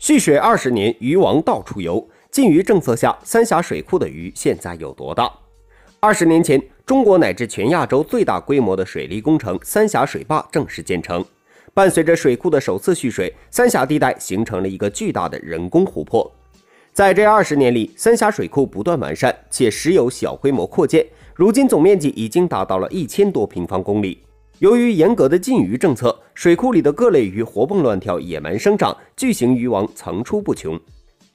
蓄水二十年，鱼王到处游。禁渔政策下，三峡水库的鱼现在有多大？二十年前，中国乃至全亚洲最大规模的水利工程——三峡水坝正式建成。伴随着水库的首次蓄水，三峡地带形成了一个巨大的人工湖泊。在这二十年里，三峡水库不断完善，且时有小规模扩建。如今，总面积已经达到了一千多平方公里。由于严格的禁渔政策，水库里的各类鱼活蹦乱跳、野蛮生长，巨型鱼王层出不穷。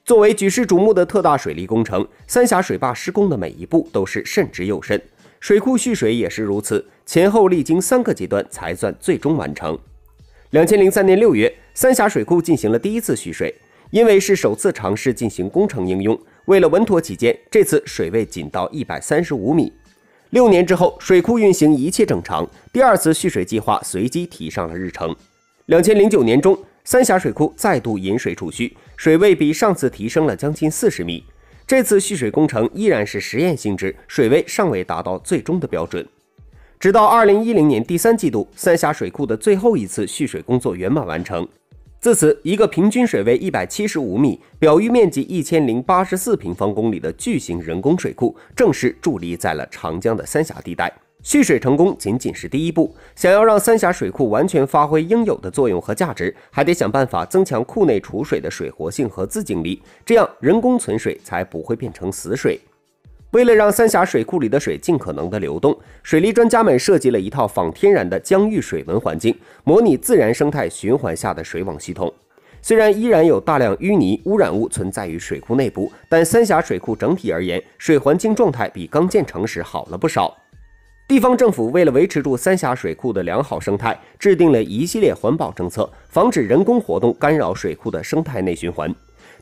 作为举世瞩目的特大水利工程，三峡水坝施工的每一步都是慎之又慎，水库蓄水也是如此，前后历经三个阶段才算最终完成。两千零三年六月，三峡水库进行了第一次蓄水，因为是首次尝试进行工程应用，为了稳妥起见，这次水位仅到一百三十五米。六年之后，水库运行一切正常，第二次蓄水计划随即提上了日程。两千零九年中，三峡水库再度引水储蓄，水位比上次提升了将近四十米。这次蓄水工程依然是实验性质，水位尚未达到最终的标准。直到二零一零年第三季度，三峡水库的最后一次蓄水工作圆满完成。自此，一个平均水位一百七十五米、表域面积一千零八十四平方公里的巨型人工水库正式伫立在了长江的三峡地带。蓄水成功仅仅是第一步，想要让三峡水库完全发挥应有的作用和价值，还得想办法增强库内储水的水活性和自净力，这样人工存水才不会变成死水。为了让三峡水库里的水尽可能的流动，水利专家们设计了一套仿天然的江域水文环境，模拟自然生态循环下的水网系统。虽然依然有大量淤泥污染物存在于水库内部，但三峡水库整体而言，水环境状态比刚建成时好了不少。地方政府为了维持住三峡水库的良好生态，制定了一系列环保政策，防止人工活动干扰水库的生态内循环。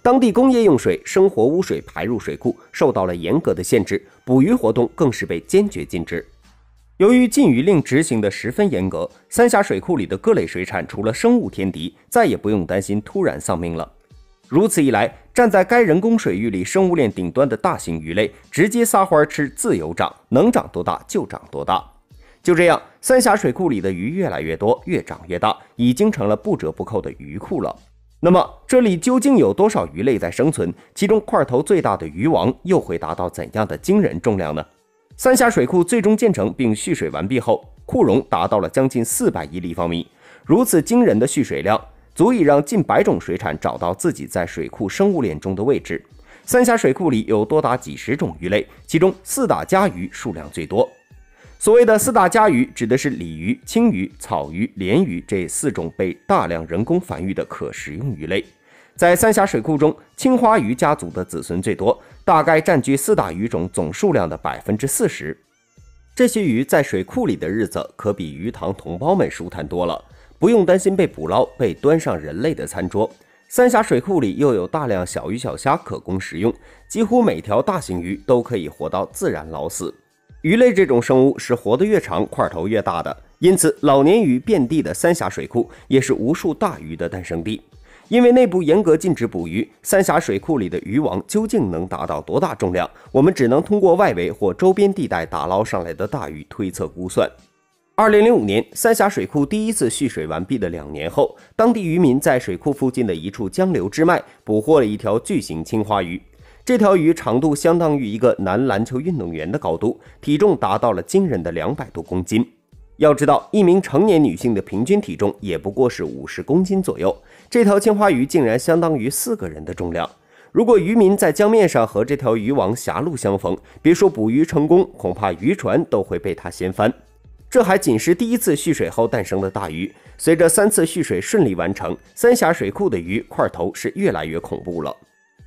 当地工业用水、生活污水排入水库受到了严格的限制，捕鱼活动更是被坚决禁止。由于禁渔令执行的十分严格，三峡水库里的各类水产除了生物天敌，再也不用担心突然丧命了。如此一来，站在该人工水域里生物链顶端的大型鱼类直接撒欢吃，自由长，能长多大就长多大。就这样，三峡水库里的鱼越来越多，越长越大，已经成了不折不扣的鱼库了。那么这里究竟有多少鱼类在生存？其中块头最大的鱼王又会达到怎样的惊人重量呢？三峡水库最终建成并蓄水完毕后，库容达到了将近四百亿立方米。如此惊人的蓄水量，足以让近百种水产找到自己在水库生物链中的位置。三峡水库里有多达几十种鱼类，其中四大家鱼数量最多。所谓的四大家鱼，指的是鲤鱼、青鱼、草鱼、鲢鱼这四种被大量人工繁育的可食用鱼类。在三峡水库中，青花鱼家族的子孙最多，大概占据四大鱼种总数量的百分之四十。这些鱼在水库里的日子可比鱼塘同胞们舒坦多了，不用担心被捕捞、被端上人类的餐桌。三峡水库里又有大量小鱼小虾可供食用，几乎每条大型鱼都可以活到自然老死。鱼类这种生物是活得越长，块头越大的，因此老年鱼遍地的三峡水库也是无数大鱼的诞生地。因为内部严格禁止捕鱼，三峡水库里的渔网究竟能达到多大重量？我们只能通过外围或周边地带打捞上来的大鱼推测估算。二零零五年，三峡水库第一次蓄水完毕的两年后，当地渔民在水库附近的一处江流支脉捕获了一条巨型青花鱼。这条鱼长度相当于一个男篮球运动员的高度，体重达到了惊人的两百多公斤。要知道，一名成年女性的平均体重也不过是五十公斤左右，这条青花鱼竟然相当于四个人的重量。如果渔民在江面上和这条鱼王狭路相逢，别说捕鱼成功，恐怕渔船都会被它掀翻。这还仅是第一次蓄水后诞生的大鱼，随着三次蓄水顺利完成，三峡水库的鱼块头是越来越恐怖了。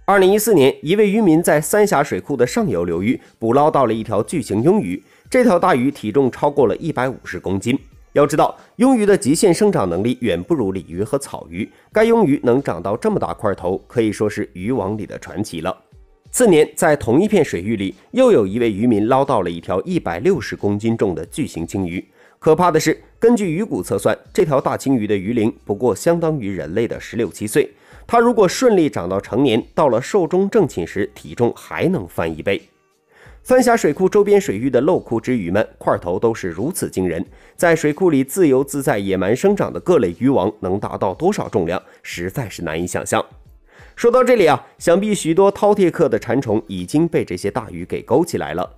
二零一四年，一位渔民在三峡水库的上游流域捕捞到了一条巨型鳙鱼，这条大鱼体重超过了一百五十公斤。要知道，鳙鱼的极限生长能力远不如鲤鱼和草鱼，该鳙鱼能长到这么大块头，可以说是渔网里的传奇了。次年，在同一片水域里，又有一位渔民捞到了一条一百六十公斤重的巨型青鱼。可怕的是，根据鱼骨测算，这条大青鱼的鱼龄不过相当于人类的十六七岁。它如果顺利长到成年，到了寿终正寝时，体重还能翻一倍。三峡水库周边水域的漏库之鱼们，块头都是如此惊人。在水库里自由自在、野蛮生长的各类鱼王，能达到多少重量，实在是难以想象。说到这里啊，想必许多饕餮客的馋虫已经被这些大鱼给勾起来了。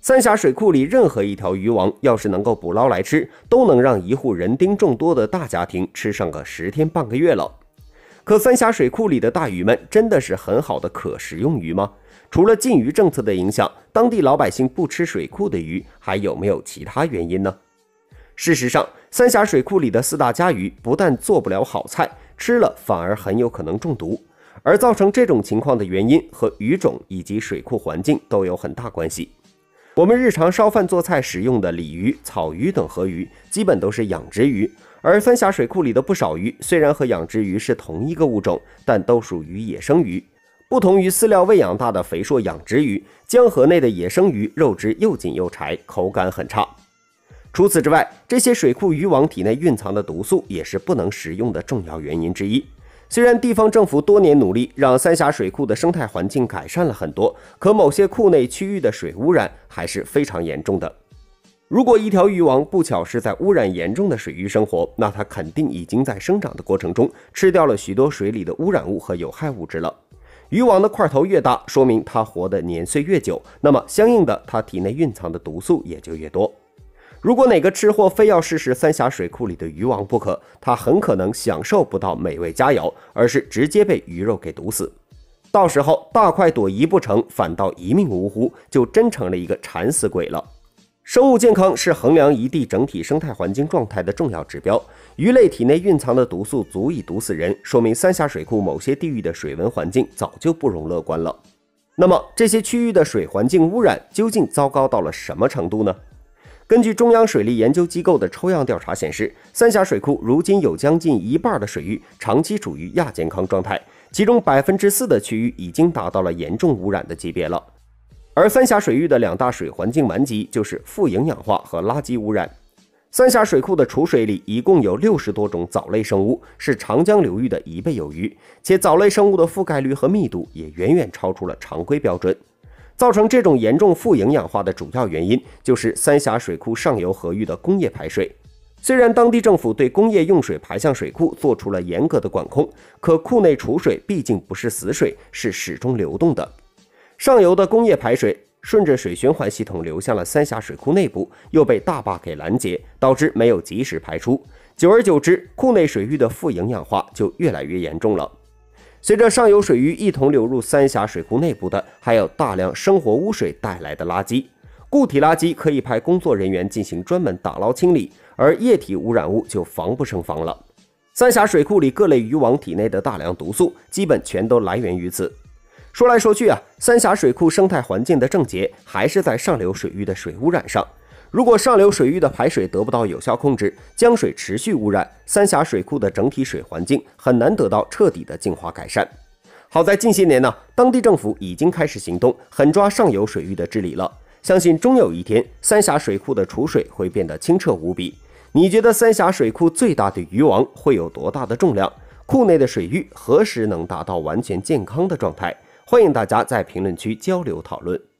三峡水库里任何一条鱼王，要是能够捕捞来吃，都能让一户人丁众多的大家庭吃上个十天半个月了。可三峡水库里的大鱼们真的是很好的可食用鱼吗？除了禁鱼政策的影响，当地老百姓不吃水库的鱼还有没有其他原因呢？事实上，三峡水库里的四大家鱼不但做不了好菜，吃了反而很有可能中毒。而造成这种情况的原因和鱼种以及水库环境都有很大关系。我们日常烧饭做菜使用的鲤鱼、草鱼等河鱼，基本都是养殖鱼。而三峡水库里的不少鱼，虽然和养殖鱼是同一个物种，但都属于野生鱼。不同于饲料喂养大的肥硕养殖鱼，江河内的野生鱼肉质又紧又柴，口感很差。除此之外，这些水库鱼网体内蕴藏的毒素也是不能食用的重要原因之一。虽然地方政府多年努力，让三峡水库的生态环境改善了很多，可某些库内区域的水污染还是非常严重的。如果一条鱼王不巧是在污染严重的水域生活，那它肯定已经在生长的过程中吃掉了许多水里的污染物和有害物质了。鱼王的块头越大，说明它活的年岁越久，那么相应的它体内蕴藏的毒素也就越多。如果哪个吃货非要试试三峡水库里的鱼王不可，他很可能享受不到美味佳肴，而是直接被鱼肉给毒死。到时候大快朵颐不成，反倒一命呜呼，就真成了一个馋死鬼了。生物健康是衡量一地整体生态环境状态的重要指标。鱼类体内蕴藏的毒素足以毒死人，说明三峡水库某些地域的水文环境早就不容乐观了。那么，这些区域的水环境污染究竟糟糕到了什么程度呢？根据中央水利研究机构的抽样调查显示，三峡水库如今有将近一半的水域长期处于亚健康状态，其中百分之四的区域已经达到了严重污染的级别了。而三峡水域的两大水环境顽疾就是富营养化和垃圾污染。三峡水库的储水里一共有六十多种藻类生物，是长江流域的一倍有余，且藻类生物的覆盖率和密度也远远超出了常规标准。造成这种严重富营养化的主要原因就是三峡水库上游河域的工业排水。虽然当地政府对工业用水排向水库做出了严格的管控，可库内储水毕竟不是死水，是始终流动的。上游的工业排水顺着水循环系统流向了三峡水库内部，又被大坝给拦截，导致没有及时排出。久而久之，库内水域的富营养化就越来越严重了。随着上游水域一同流入三峡水库内部的，还有大量生活污水带来的垃圾。固体垃圾可以派工作人员进行专门打捞清理，而液体污染物就防不胜防了。三峡水库里各类渔网体内的大量毒素，基本全都来源于此。说来说去啊，三峡水库生态环境的症结还是在上流水域的水污染上。如果上流水域的排水得不到有效控制，江水持续污染，三峡水库的整体水环境很难得到彻底的净化改善。好在近些年呢，当地政府已经开始行动，狠抓上游水域的治理了。相信终有一天，三峡水库的储水会变得清澈无比。你觉得三峡水库最大的鱼王会有多大的重量？库内的水域何时能达到完全健康的状态？欢迎大家在评论区交流讨论。